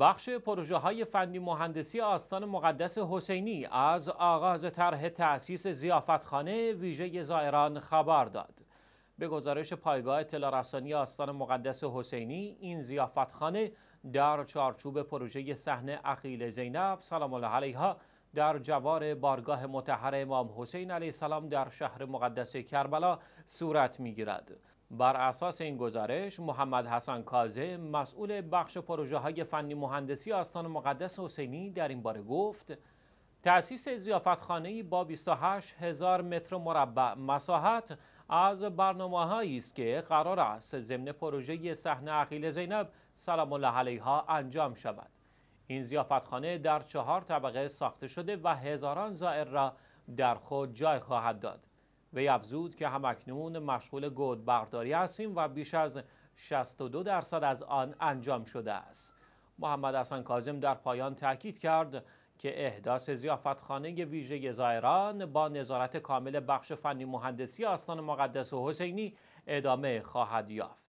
بخش پروژه های فنی مهندسی آستان مقدس حسینی از آغاز طرح تأسیس زیافتخانه ویژه زائران خبر داد. به گزارش پایگاه اطلاع آستان مقدس حسینی این زیافتخانه در چارچوب پروژه صحنه اخیل زینب سلام الله علیها در جوار بارگاه متحر امام حسین علیه السلام در شهر مقدس کربلا صورت گیرد، بر اساس این گزارش محمد حسن کازه مسئول بخش پروژه های فنی مهندسی آستان مقدس حسینی در این باره گفت تأسیس زیافتخانه با 28 هزار متر مربع مساحت از برنامه است که قرار است ضمن پروژه صحنه عقیل زینب سلام الله علیها انجام شود این زیافتخانه در چهار طبقه ساخته شده و هزاران زائر را در خود جای خواهد داد وی افزود که همکنون مشغول گود هستیم و بیش از 62 درصد از آن انجام شده است محمد حسن کازم در پایان تاکید کرد که احداث خانه ویژه زائران با نظارت کامل بخش فنی مهندسی آستان مقدس و حسینی ادامه خواهد یافت